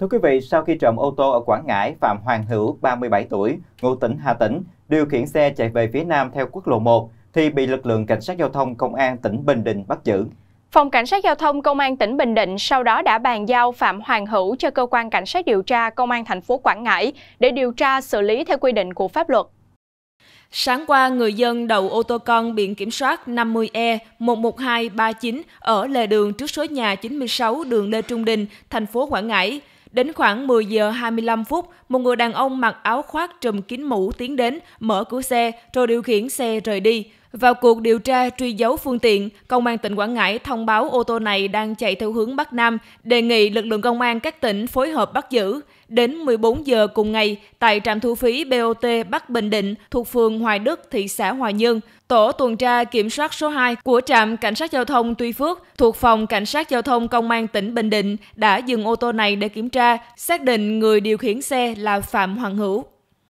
Thưa quý vị, sau khi trộm ô tô ở Quảng Ngãi, Phạm Hoàng Hữu, 37 tuổi, ngụ tỉnh Hà Tĩnh, điều khiển xe chạy về phía Nam theo quốc lộ 1, thì bị lực lượng Cảnh sát Giao thông Công an tỉnh Bình Định bắt giữ. Phòng Cảnh sát Giao thông Công an tỉnh Bình Định sau đó đã bàn giao Phạm Hoàng Hữu cho Cơ quan Cảnh sát điều tra Công an thành phố Quảng Ngãi để điều tra xử lý theo quy định của pháp luật. Sáng qua, người dân đầu ô tô con biển kiểm soát 50E11239 ở lề đường trước số nhà 96 đường Lê Trung Đình, thành phố Quảng Ngãi – Đến khoảng 10 giờ 25 phút, một người đàn ông mặc áo khoác trùm kín mũ tiến đến, mở cửa xe rồi điều khiển xe rời đi. Vào cuộc điều tra truy dấu phương tiện, Công an tỉnh Quảng Ngãi thông báo ô tô này đang chạy theo hướng Bắc Nam, đề nghị lực lượng công an các tỉnh phối hợp bắt giữ. Đến 14 giờ cùng ngày, tại trạm thu phí BOT Bắc Bình Định thuộc phường Hoài Đức, thị xã Hòa Nhơn, tổ tuần tra kiểm soát số 2 của trạm cảnh sát giao thông Tuy Phước thuộc phòng cảnh sát giao thông công an tỉnh Bình Định đã dừng ô tô này để kiểm tra, xác định người điều khiển xe là Phạm Hoàng Hữu.